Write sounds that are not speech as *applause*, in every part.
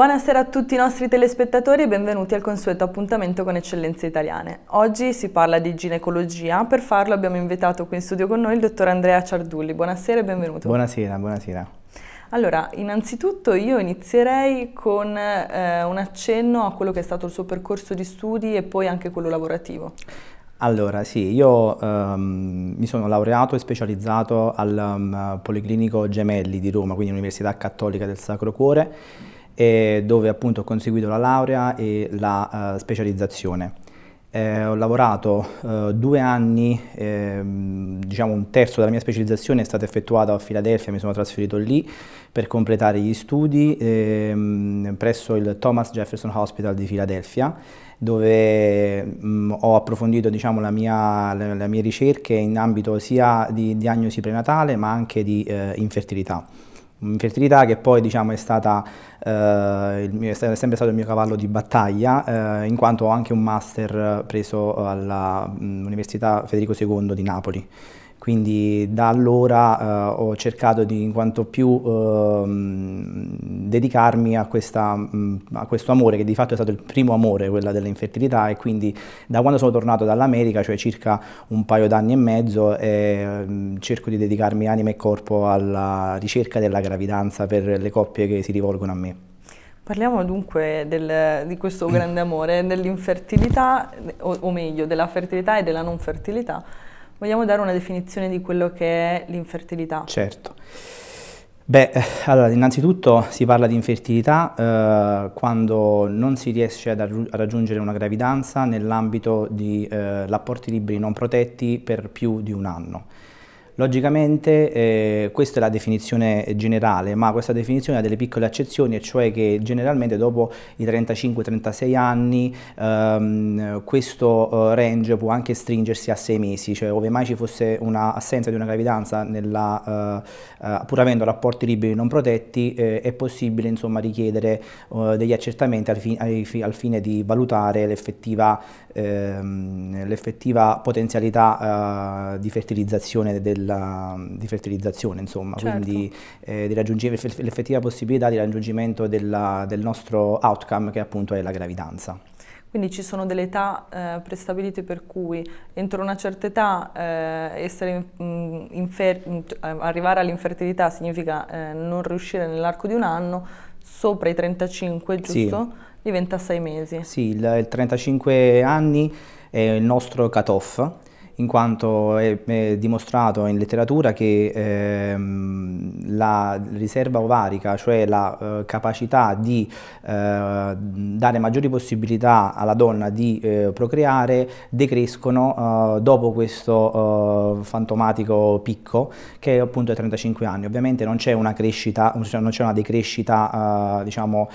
Buonasera a tutti i nostri telespettatori e benvenuti al consueto appuntamento con Eccellenze Italiane. Oggi si parla di ginecologia, per farlo abbiamo invitato qui in studio con noi il dottor Andrea Ciardulli. Buonasera e benvenuto. Buonasera, buonasera. Allora, innanzitutto io inizierei con eh, un accenno a quello che è stato il suo percorso di studi e poi anche quello lavorativo. Allora, sì, io um, mi sono laureato e specializzato al um, Policlinico Gemelli di Roma, quindi Università Cattolica del Sacro Cuore dove appunto ho conseguito la laurea e la uh, specializzazione. Eh, ho lavorato uh, due anni, ehm, diciamo un terzo della mia specializzazione è stata effettuata a Filadelfia, mi sono trasferito lì per completare gli studi ehm, presso il Thomas Jefferson Hospital di Filadelfia dove mh, mm, ho approfondito diciamo, la mia, le, le, mie ricerche in ambito sia di diagnosi prenatale ma anche di eh, infertilità. Infertilità che poi diciamo, è, stata, eh, mio, è, sempre stato il mio cavallo di battaglia, eh, in quanto ho anche un master preso all'Università mm, Federico II di Napoli quindi da allora eh, ho cercato di in quanto più eh, dedicarmi a, questa, mm, a, questo amore che di fatto è stato il primo amore, quella dell'infertilità e quindi da quando sono tornato dall'America, cioè circa un paio d'anni e mezzo, eh, cerco di dedicarmi anima e corpo alla ricerca della gravidanza per le coppie che si rivolgono a me. Parliamo dunque del, di questo mm. grande amore, dell'infertilità, o, o meglio, della fertilità e della non fertilità Vogliamo dare una definizione di quello che è l'infertilità? Certo. Beh, eh, allora, innanzitutto si parla di infertilità eh, quando non si riesce ad a raggiungere una gravidanza nell'ambito di eh, rapporti liberi non protetti per più di un anno. Logicamente eh, questa è la definizione generale, ma questa definizione ha delle piccole accezioni, e cioè che generalmente dopo i 35-36 anni ehm, questo eh, range può anche stringersi a 6 mesi, cioè ove mai ci fosse un'assenza di una gravidanza nella, eh, eh, pur avendo rapporti liberi non protetti eh, è possibile insomma, richiedere eh, degli accertamenti al, fi al, fine di valutare l'effettiva ehm, potenzialità di fertilizzazione del della, mm, di fertilizzazione, insomma, certo. quindi eh, l'effettiva possibilità di raggiungimento della, del nostro outcome che appunto è la gravidanza. Quindi ci sono delle età eh, prestabilite per cui entro una certa età eh, in, mm, mm, eh, arrivare all'infertilità significa eh, non riuscire nell'arco di un anno, sopra i 35 giusto? Sì. Diventa 6 mesi. Sì, il, il 35 anni è il nostro cut-off in quanto è, è dimostrato in letteratura che ehm, la riserva ovarica, cioè la eh, capacità di eh, dare maggiori possibilità alla donna di eh, procreare, decrescono eh, dopo questo eh, fantomatico picco che è appunto ai 35 anni. Ovviamente non c'è una crescita, non c'è una decrescita eh, diciamo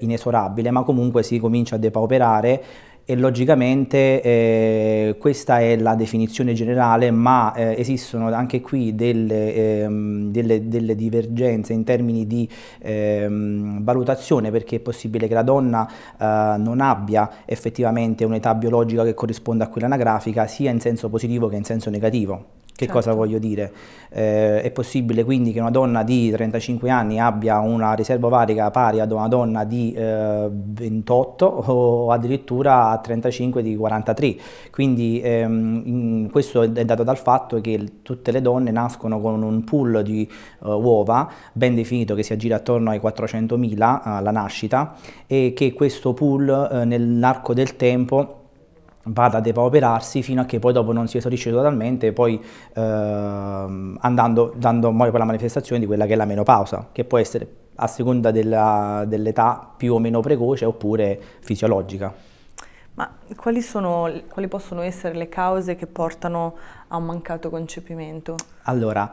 inesorabile, ma comunque si comincia a depauperare e logicamente eh, questa è la definizione generale, ma eh, esistono anche qui delle, ehm, delle, delle, divergenze in termini di ehm, valutazione, perché è possibile che la donna eh, non abbia effettivamente un'età biologica che corrisponda a quella anagrafica, sia in senso positivo che in senso negativo. Che certo. cosa voglio dire? Eh, è possibile quindi che una donna di 35 anni abbia una riserva ovarica pari ad una donna di eh, 28 o addirittura a 35 di 43. Quindi ehm, questo è dato dal fatto che tutte le donne nascono con un pool di eh, uova ben definito che si aggira attorno ai 400.000 eh, alla nascita e che questo pool eh, nell'arco del tempo vada a depauperarsi fino a che poi dopo non si esaurisce totalmente, poi ehm, andando, dando poi la manifestazione di quella che è la menopausa, che può essere a seconda dell'età più o meno precoce oppure fisiologica. Ma quali, sono, quali possono essere le cause che portano a un mancato concepimento? Allora,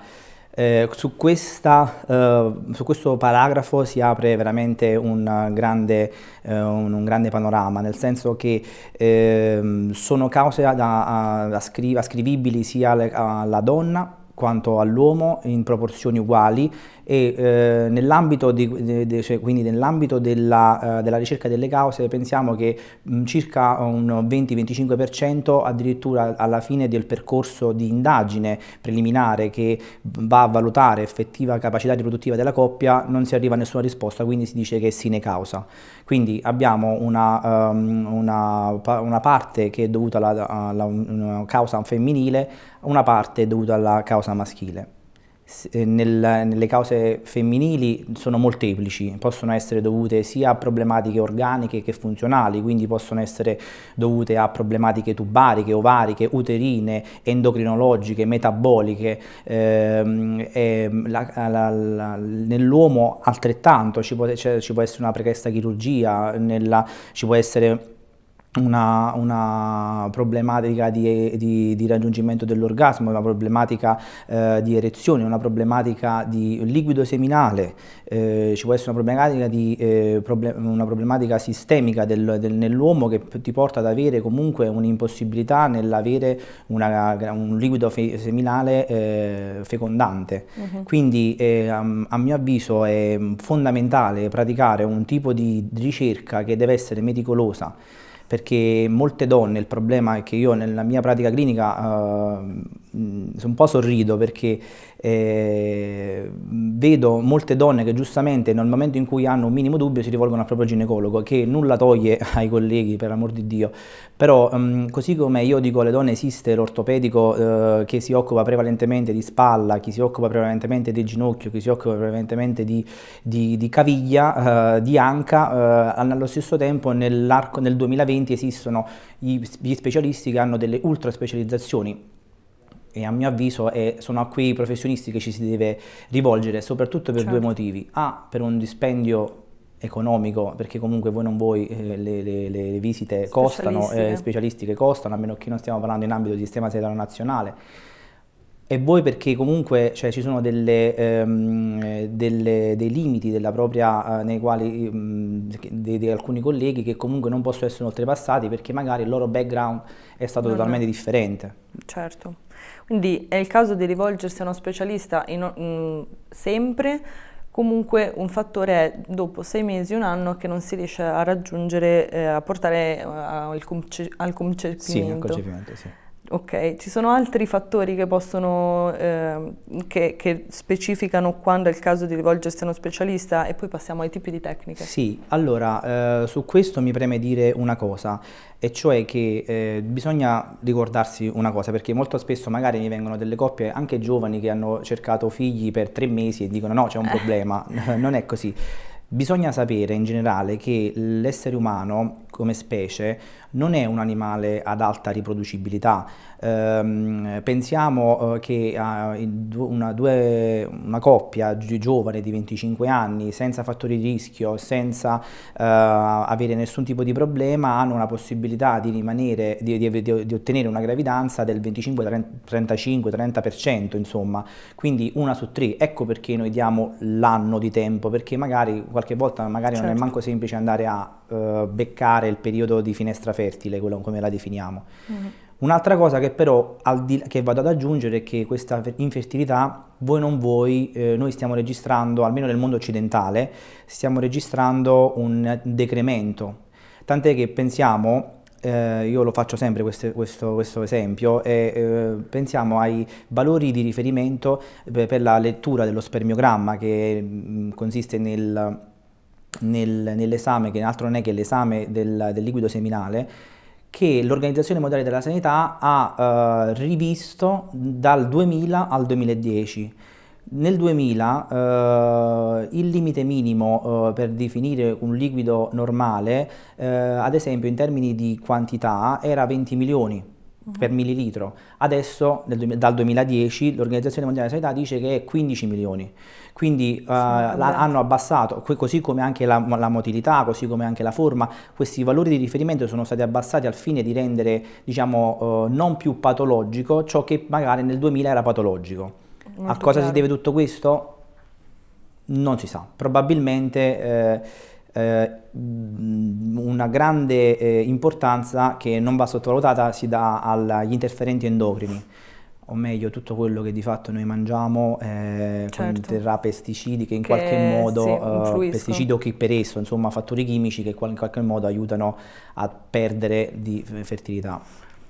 eh, su, questa, eh, su, questo paragrafo si apre veramente un grande, eh, un, un grande panorama, nel senso che ehm, sono cause da, a, a ascrivibili sia alla donna quanto all'uomo in proporzioni uguali e eh, nell'ambito, di, de, cioè, nell'ambito della, uh, della, ricerca delle cause pensiamo che mh, circa un 20-25% addirittura alla fine del percorso di indagine preliminare che va a valutare effettiva capacità riproduttiva della coppia non si arriva a nessuna risposta, quindi si dice che è sine causa. Quindi abbiamo una, um, una, una parte che è dovuta alla, alla una causa femminile, una parte è dovuta alla causa maschile. Eh, nella, nelle cause femminili sono molteplici, possono essere dovute sia a problematiche organiche che funzionali, quindi possono essere dovute a problematiche tubariche, ovariche, uterine, endocrinologiche, metaboliche. Eh, nell'uomo altrettanto ci può, cioè, ci può, essere una prechesta chirurgia, nella, ci può essere una, una, problematica di, di, di raggiungimento dell'orgasmo, una problematica eh, di erezione, una problematica di liquido seminale, eh, ci può essere una problematica, di, eh, problem una problematica sistemica del, del, nell'uomo che ti porta ad avere comunque un'impossibilità nell'avere un liquido seminale eh, fecondante. Uh mm-hmm. -huh. Quindi eh, a, a mio avviso è fondamentale praticare un tipo di ricerca che deve essere meticolosa perché molte donne, il problema è che io nella mia pratica clinica eh, un po' sorrido perché eh, vedo molte donne che giustamente nel momento in cui hanno un minimo dubbio si rivolgono al proprio ginecologo, che nulla toglie *laughs* ai colleghi, per amor di Dio. Però ehm, così come io dico alle donne esiste l'ortopedico eh, che si occupa prevalentemente di spalla, chi si occupa prevalentemente di ginocchio, chi si occupa prevalentemente di, di, di caviglia, eh, di anca, eh, allo stesso tempo nell'arco nel 2020 esistono gli specialisti che hanno delle ultra specializzazioni e a mio avviso è, eh, sono a quei professionisti che ci si deve rivolgere soprattutto per certo. due motivi. A, per un dispendio economico perché comunque voi non vuoi eh, le, le, le, visite specialistiche. costano, eh, eh, specialistiche costano, a meno che non stiamo parlando in ambito di sistema sanitario nazionale e voi perché comunque cioè, ci sono delle, ehm, delle, dei limiti della propria, eh, nei quali, di, di, alcuni colleghi che comunque non possono essere oltrepassati perché magari il loro background è stato no, totalmente no. differente. Certo, quindi è il caso di rivolgersi a uno specialista in, mh, sempre, comunque un fattore è dopo sei mesi, un anno che non si riesce a raggiungere, eh, a portare eh, al, conce- al concepimento. Sì, al concepimento, sì. Ok, ci sono altri fattori che possono, eh, che, che, specificano quando è il caso di rivolgersi a uno specialista e poi passiamo ai tipi di tecniche. Sì, allora eh, su questo mi preme dire una cosa, e cioè che eh, bisogna ricordarsi una cosa, perché molto spesso magari mi vengono delle coppie anche giovani che hanno cercato figli per tre mesi e dicono no c'è un problema, *laughs* non è così. Bisogna sapere in generale che l'essere umano come specie non è un animale ad alta riproducibilità. Ehm, eh, pensiamo che eh, una, due, una, coppia giovane di 25 anni, senza fattori di rischio, senza eh, avere nessun tipo di problema, hanno una possibilità di, rimanere, di, di, di ottenere una gravidanza del 25-35-30%, insomma, quindi una su tre. Ecco perché noi diamo l'anno di tempo, perché magari qualche volta magari certo. non è certo. manco semplice andare a eh, beccare il periodo di finestra fertile, quello come la definiamo. Mm-hmm. Un'altra cosa che però di, che vado ad aggiungere è che questa infertilità, voi non voi, eh, noi stiamo registrando, almeno nel mondo occidentale, stiamo registrando un decremento. Tant'è che pensiamo eh, io lo faccio sempre questo, questo, questo esempio, eh, eh, pensiamo ai valori di riferimento eh, per la lettura dello spermiogramma che mh, mm, consiste nel nel, nell'esame, che altro non è che l'esame del, del liquido seminale, che l'Organizzazione Mondiale della Sanità ha eh, rivisto dal 2000 al 2010. Nel 2000 eh, il limite minimo eh, per definire un liquido normale, eh, ad esempio in termini di quantità, era 20 milioni uh -huh. per mm-hmm. millilitro. Adesso nel, dal 2010 l'Organizzazione Mondiale della Sanità dice che è 15 milioni quindi uh, hanno abbassato, così come anche la, la, motilità, così come anche la forma, questi valori di riferimento sono stati abbassati al fine di rendere diciamo, uh, non più patologico ciò che magari nel 2000 era patologico. Molto a cosa chiaro. si deve tutto questo? Non si sa, probabilmente... Eh, eh, una grande eh, importanza che non va sottovalutata si dà agli interferenti endocrini o meglio tutto quello che di fatto noi mangiamo eh, certo. conterrà pesticidi che in che, qualche modo, sì, uh, pesticidi o che per esso, insomma fattori chimici che in qualche modo aiutano a perdere di fertilità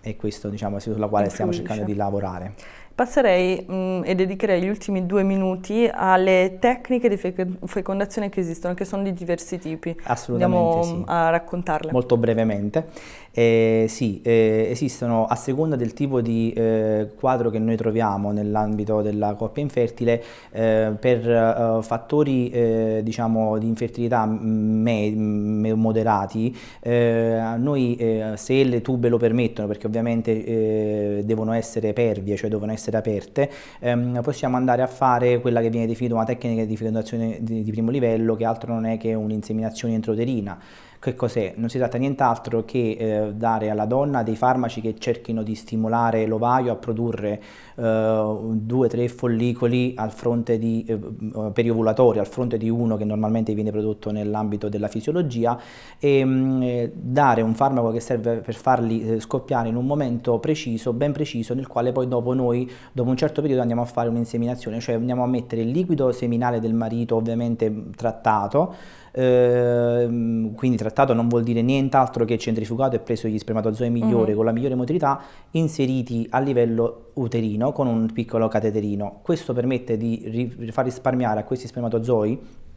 e questo diciamo è sulla quale influisce. stiamo cercando di lavorare. Passerei mh, mm, e dedicherei gli ultimi due minuti alle tecniche di fe fecondazione che esistono, che sono di diversi tipi. Assolutamente. Andiamo sì. Mm, a raccontarle. Molto brevemente. Eh, sì, eh, esistono a seconda del tipo di eh, quadro che noi troviamo nell'ambito della coppia infertile, eh, per eh, fattori eh, diciamo, di infertilità moderati, noi se le tube lo permettono, perché ovviamente devono essere pervie, cioè devono essere essere aperte, ehm, possiamo andare a fare quella che viene definita una tecnica di fecondazione di, di primo livello, che altro non è che un'inseminazione intrauterina. Che cos'è? Non si tratta nient'altro che eh, dare alla donna dei farmaci che cerchino di stimolare l'ovaio a produrre eh, due o tre follicoli al fronte di, eh, eh, periovulatori, al fronte di uno che normalmente viene prodotto nell'ambito della fisiologia e mh, mm, eh, dare un farmaco che serve per farli scoppiare in un momento preciso, ben preciso, nel quale poi dopo noi, dopo un certo periodo andiamo a fare un'inseminazione, cioè andiamo a mettere il liquido seminale del marito ovviamente mm, trattato, ehm, quindi trattato non vuol dire nient'altro che centrifugato e preso gli spermatozoi migliori mm -hmm. con la migliore motilità, inseriti a livello uterino con un piccolo cateterino. Questo permette di far risparmiare a questi spermatozoi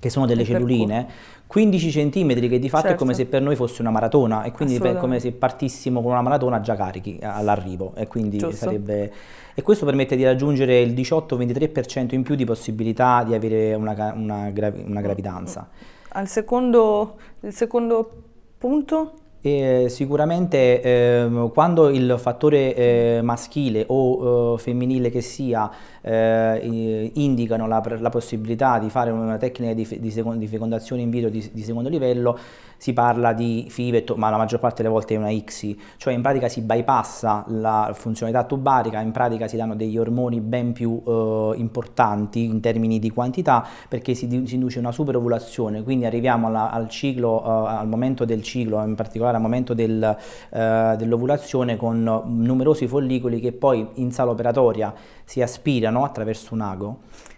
che sono delle celluline, 15 centimetri che di fatto certo. è come se per noi fosse una maratona e quindi è come se partissimo con una maratona già carichi eh, all'arrivo e quindi Giusto. sarebbe e questo permette di raggiungere il 18-23% in più di possibilità di avere una, una, una gravidanza. Al secondo, secondo punto? Eh, sicuramente eh, quando il fattore eh, maschile o eh, femminile che sia eh, indicano la, la, possibilità di fare una tecnica di, di, secondo, di fecondazione in vitro di, di, secondo livello si parla di FIVET ma la maggior parte delle volte è una ICSI cioè in pratica si bypassa la funzionalità tubarica in pratica si danno degli ormoni ben più eh, importanti in termini di quantità perché si, si induce una superovulazione quindi arriviamo alla, al ciclo al momento del ciclo in particolare arrivare al momento del, eh, dell'ovulazione con numerosi follicoli che poi in sala operatoria si aspirano attraverso un ago.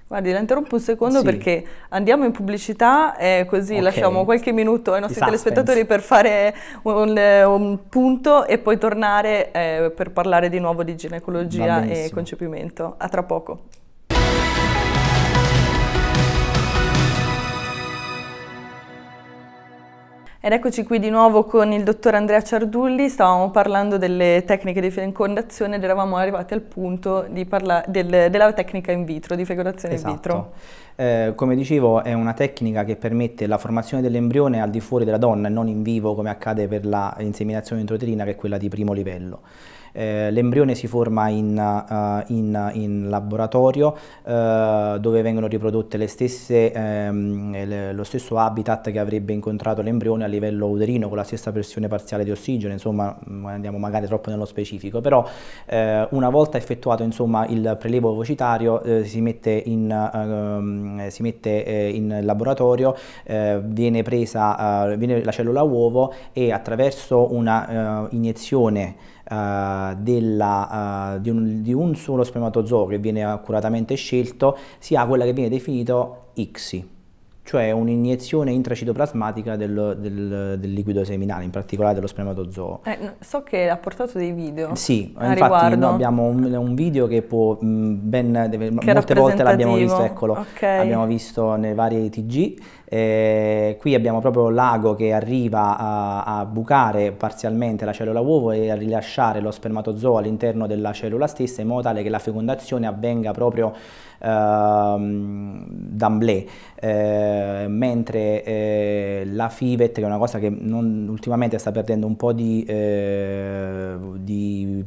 Guardi, la interrompo un secondo sì. perché andiamo in pubblicità e così okay. lasciamo qualche minuto ai nostri telespettatori per fare un, un, punto e poi tornare eh, per parlare di nuovo di ginecologia e concepimento. A tra poco. Ed eccoci qui di nuovo con il dottor Andrea Ciardulli, stavamo parlando delle tecniche di fecondazione ed eravamo arrivati al punto parla- del, della tecnica in vitro, di fecondazione esatto. in vitro. Eh, come dicevo è una tecnica che permette la formazione dell'embrione al di fuori della donna e non in vivo come accade per la inseminazione intrauterina che è quella di primo livello. Eh, l'embrione si forma in, uh, in, in laboratorio uh, dove vengono riprodotte le stesse, ehm, le, lo stesso habitat che avrebbe incontrato l'embrione a livello uterino con la stessa pressione parziale di ossigeno, insomma mm, andiamo magari troppo nello specifico, però eh, una volta effettuato insomma, il prelevo ovocitario eh, si mette in, uh, si mette, eh, in laboratorio, viene presa viene la cellula uovo e attraverso una iniezione eh, della, uh, di, un, di, un, solo spermatozoo che viene accuratamente scelto, si ha quella che viene definito ICSI, cioè un'iniezione intracitoplasmatica del, del, del, liquido seminale, in particolare dello spermatozoo. Eh, so che ha portato dei video. Sì, infatti no, abbiamo un, un, video che può mh, mm, ben deve, molte volte l'abbiamo visto, eccolo. Okay. Abbiamo visto nei vari TG. Eh, qui abbiamo proprio l'ago che arriva a, a, bucare parzialmente la cellula uovo e a rilasciare lo spermatozoo all'interno della cellula stessa in modo tale che la fecondazione avvenga proprio ehm, d'Amblè, eh, mentre eh, la FIVET, che è una cosa che non, ultimamente sta perdendo un po' di, eh, di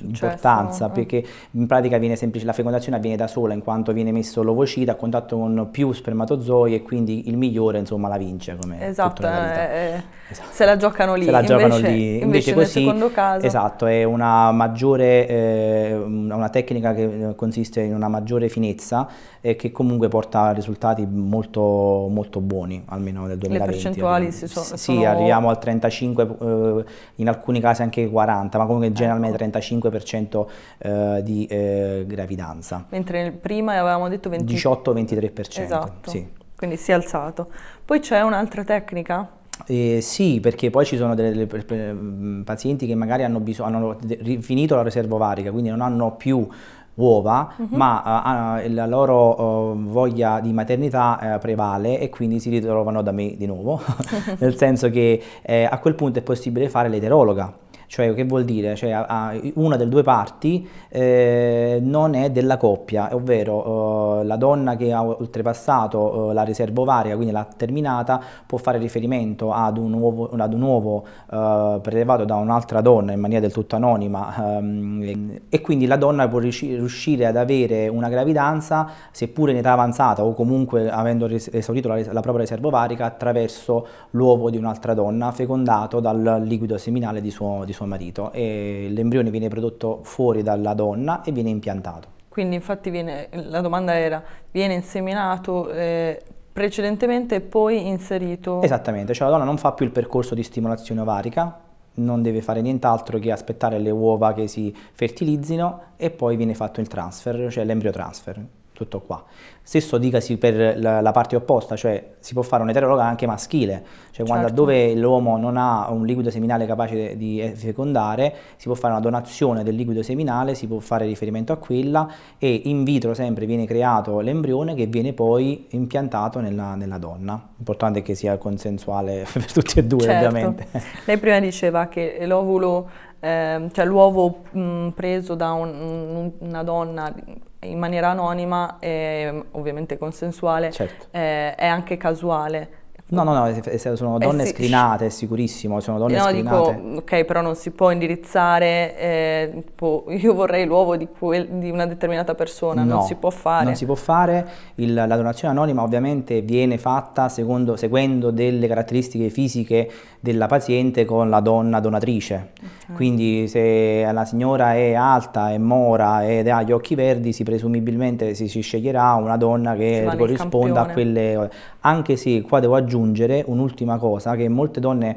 importanza eh. perché in pratica semplice, la fecondazione avviene da sola in quanto viene messo l'ovocita a contatto con più spermatozoi e quindi il migliore insomma la vince come esatto, eh, eh, esatto. se la giocano lì se la invece, lì invece, invece così, nel secondo caso esatto è una maggiore eh, una tecnica che eh, consiste in una maggiore finezza e che comunque porta a risultati molto, molto buoni almeno nel 2020 le percentuali si sono sì arriviamo al 35 eh, in alcuni casi anche 40 ma comunque ecco. generalmente 35 25% eh, di eh, gravidanza. Mentre prima avevamo detto 20... 18-23%. Esatto, sì. quindi si è alzato. Poi c'è un'altra tecnica? Eh, sì, perché poi ci sono delle, delle mm, pazienti che magari hanno, hanno finito la riserva ovarica, quindi non hanno più uova, uh mhm. -huh. ma uh, la loro uh, voglia di maternità eh, prevale e quindi si ritrovano da me di nuovo, *laughs* *laughs* nel senso che eh, a quel punto è possibile fare l'eterologa cioè, che vuol dire? Cioè, a, a, una delle due parti eh, non è della coppia, ovvero eh, la donna che ha oltrepassato eh, la riserva ovaria, quindi l'ha terminata, può fare riferimento ad un uovo, ad un uovo eh, prelevato da un'altra donna in maniera del tutto anonima ehm, e quindi la donna può riuscire ad avere una gravidanza, seppure in età avanzata o comunque avendo esaurito la, la propria riserva ovarica, attraverso l'uovo di un'altra donna fecondato dal liquido seminale di suo, di suo suo marito e l'embrione viene prodotto fuori dalla donna e viene impiantato. Quindi infatti viene, la domanda era, viene inseminato eh, precedentemente e poi inserito? Esattamente, cioè la donna non fa più il percorso di stimolazione ovarica, non deve fare nient'altro che aspettare le uova che si fertilizzino e poi viene fatto il transfer, cioè l'embryo transfer tutto qua. Stesso dicasi per la, la parte opposta, cioè si può fare un'eterologa anche maschile, cioè certo. quando, dove l'uomo non ha un liquido seminale capace di eh, fecondare, si può fare una donazione del liquido seminale, si può fare riferimento a quella e in vitro sempre viene creato l'embrione che viene poi impiantato nella, nella donna. Importante che sia consensuale *laughs* per tutti e due certo. ovviamente. Lei prima diceva che l'ovulo eh, cioè l'uovo mm, preso da mm, un, una donna in maniera anonima e ovviamente consensuale certo. eh, è anche casuale. No, no, no, eh, sono eh, donne eh, sì. scrinate, sicurissimo, sono donne no, scrinate. Dico, ok, però non si può indirizzare, eh, tipo, io vorrei l'uovo di, di, una determinata persona, no, non si può fare. Non si può fare, Il, la donazione anonima ovviamente viene fatta secondo, seguendo delle caratteristiche fisiche della paziente con la donna donatrice. Okay. Quindi se la signora è alta, è mora ed ha gli occhi verdi, si presumibilmente si, si sceglierà una donna che corrisponda a quelle... Anche se qua devo aggiungere aggiungere un'ultima cosa che molte donne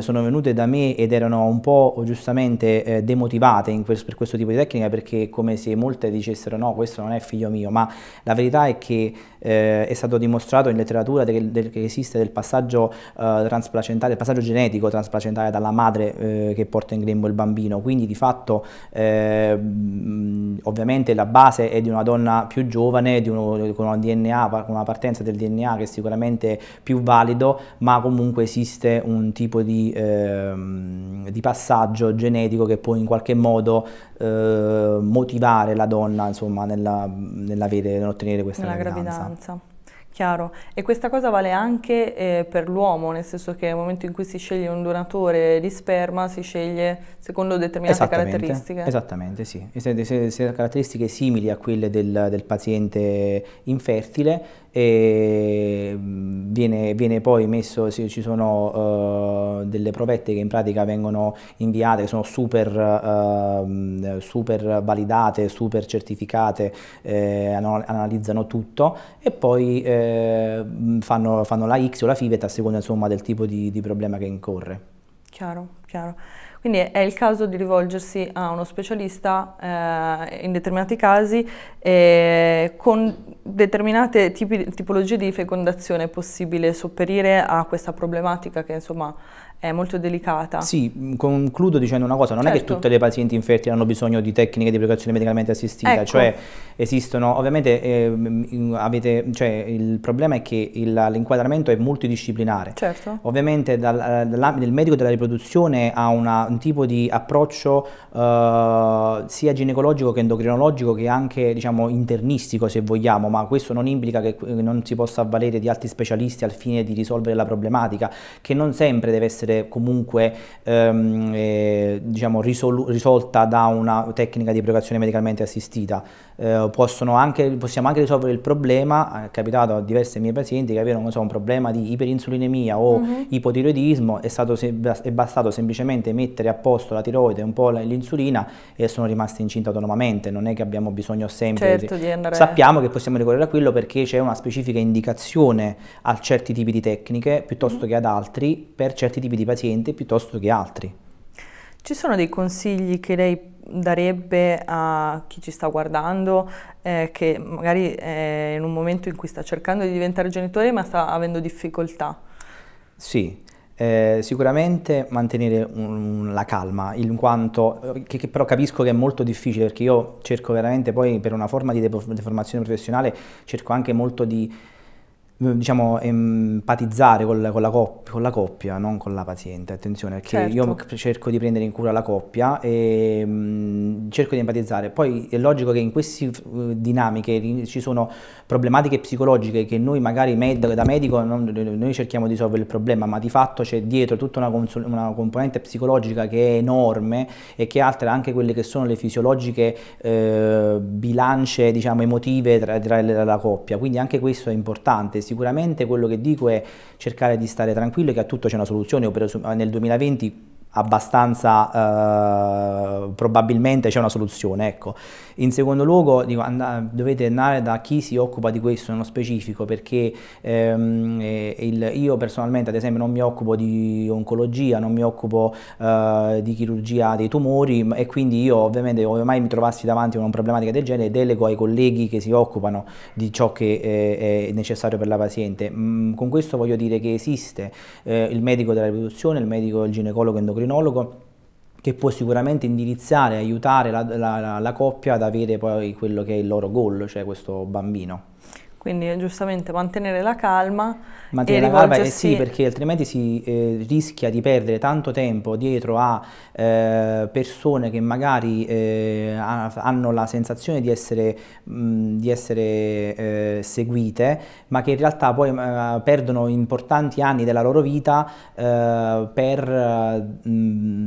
sono venute da me ed erano un po' giustamente eh, demotivate questo, per questo tipo di tecnica perché come se molte dicessero no, questo non è figlio mio, ma la verità è che eh, è stato dimostrato in letteratura del, del, che esiste del passaggio eh, transplacentare, il passaggio genetico transplacentale dalla madre eh, che porta in grembo il bambino, quindi di fatto eh, ovviamente la base è di una donna più giovane, uno, con una, DNA, una partenza del DNA che è sicuramente più valido, ma comunque esiste un tipo di di, eh, di, passaggio genetico che può in qualche modo eh, motivare la donna insomma, nella, nell'avere, nell'ottenere questa Nella gravidanza. gravidanza. Chiaro, e questa cosa vale anche eh, per l'uomo, nel senso che nel momento in cui si sceglie un donatore di sperma si sceglie secondo determinate caratteristiche. Esattamente, sì, se, se, se caratteristiche simili a quelle del, del paziente infertile e mm, viene, viene poi messo, ci sono uh, delle provette che in pratica vengono inviate, che sono super, uh, super validate, super certificate, eh, analizzano tutto e poi eh, mm, fanno, fanno, la X o la FIVET a seconda insomma, del tipo di, di problema che incorre. Chiaro, chiaro. Quindi è, il caso di rivolgersi a uno specialista eh, in determinati casi eh, con determinate tipi, tipologie di fecondazione è possibile sopperire a questa problematica che insomma è molto delicata. Sì, concludo dicendo una cosa, non certo. è che certo. tutte le pazienti infertili hanno bisogno di tecniche di precauzione medicalmente assistita, ecco. cioè esistono, ovviamente eh, avete, cioè, il problema è che l'inquadramento è multidisciplinare, certo. ovviamente dal, dal, il medico della riproduzione ha una, un tipo di approccio eh, sia ginecologico che endocrinologico che anche diciamo, internistico se vogliamo, ma questo non implica che eh, non si possa avvalere di altri specialisti al fine di risolvere la problematica, che non sempre deve essere essere comunque ehm, eh, diciamo risolta da una tecnica di precauzione medicalmente assistita. Eh, anche, possiamo anche risolvere il problema, è capitato a diversi miei pazienti che avevano so, un problema di iperinsulinemia o mm-hmm. ipotiroidismo, è, stato, è bastato semplicemente mettere a posto la tiroide e un po' l'insulina e sono rimasti incinta autonomamente, non è che abbiamo bisogno sempre certo, di... Andare... Sappiamo che possiamo ricorrere a quello perché c'è una specifica indicazione a certi tipi di tecniche piuttosto mm-hmm. che ad altri per certi tipi di di paziente piuttosto che altri. Ci sono dei consigli che lei darebbe a chi ci sta guardando, eh, che magari è eh, in un momento in cui sta cercando di diventare genitore ma sta avendo difficoltà? Sì, eh, sicuramente mantenere un, la calma, in quanto, che, che, però capisco che è molto difficile perché io cerco veramente poi per una forma di deformazione professionale, cerco anche molto di diciamo, empatizzare con la, con, la coppia, con la, coppia, non con la paziente, attenzione, perché certo. io cerco di prendere in cura la coppia e mh, mm, cerco di empatizzare. Poi è logico che in queste uh, dinamiche ci sono problematiche psicologiche che noi magari med da medico non, noi cerchiamo di risolvere il problema, ma di fatto c'è dietro tutta una, una, componente psicologica che è enorme e che altera anche quelle che sono le fisiologiche eh, bilance diciamo, emotive tra, tra la coppia, quindi anche questo è importante Sicuramente quello che dico è cercare di stare tranquillo che a tutto c'è una soluzione, nel 2020 abbastanza eh, probabilmente c'è una soluzione, ecco. In secondo luogo dico, and dovete andare da chi si occupa di questo nello specifico perché ehm, eh, il, io personalmente ad esempio non mi occupo di oncologia, non mi occupo eh, di chirurgia dei tumori e quindi io ovviamente ove mai mi trovassi davanti a una problematica del genere delego ai colleghi che si occupano di ciò che eh, è necessario per la paziente. Mm, con questo voglio dire che esiste eh, il medico della riproduzione, il medico, il ginecologo endocrinologo che può sicuramente indirizzare, aiutare la, la, la, coppia ad avere poi quello che è il loro goal, cioè questo bambino. Quindi giustamente mantenere la calma. Mantenere la calma, eh sì, perché altrimenti si eh, rischia di perdere tanto tempo dietro a eh, persone che magari eh, hanno la sensazione di essere, mh, di essere eh, seguite, ma che in realtà poi eh, perdono importanti anni della loro vita per... Mh,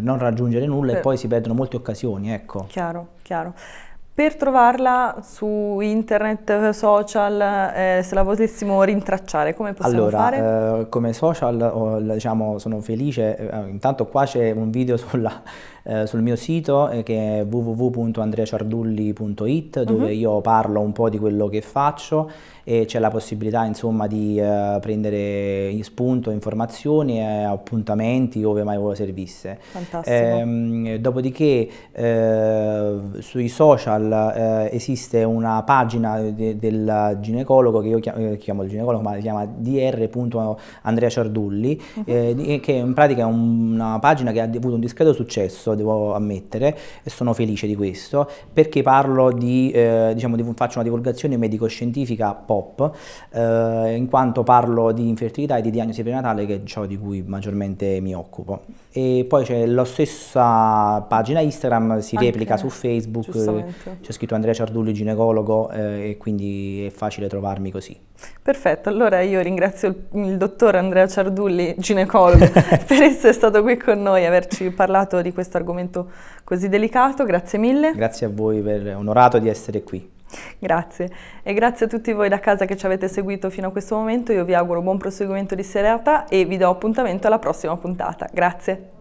non raggiungere nulla per... e eh. poi si perdono molte occasioni, ecco. Chiaro, chiaro. Per trovarla su internet, social, eh, se la potessimo rintracciare, come possiamo allora, fare? Allora, eh, come social, oh, diciamo, sono felice, eh, intanto qua c'è un video *laughs* sulla eh, sul mio sito eh, che è www.andreaciardulli.it dove uh mhm. -huh. io parlo un po' di quello che faccio e c'è la possibilità insomma di eh, prendere in spunto informazioni, appuntamenti ove mai lo servisse. Ehm, dopodiché eh, sui social eh, esiste una pagina de del ginecologo che io chiamo, chiamo il ginecologo ma si chiama dr.andreaciardulli uh mhm. -huh. che in pratica è un, una pagina che ha avuto un discreto successo devo ammettere e sono felice di questo, perché parlo di, eh, diciamo, di, faccio una divulgazione medico-scientifica pop, eh, in quanto parlo di infertilità e di diagnosi prenatale, che è ciò di cui maggiormente mi occupo. E poi c'è la stessa pagina Instagram, si Anche replica su Facebook, c'è scritto Andrea Ciardulli, ginecologo, eh, e quindi è facile trovarmi così. Perfetto, allora io ringrazio il, il dottor Andrea Ciardulli, ginecologo, *laughs* per essere stato qui con noi e averci parlato di questo argomento così delicato. Grazie mille. Grazie a voi per onorato di essere qui. Grazie e grazie a tutti voi da casa che ci avete seguito fino a questo momento. Io vi auguro buon proseguimento di serata e vi do appuntamento alla prossima puntata. Grazie.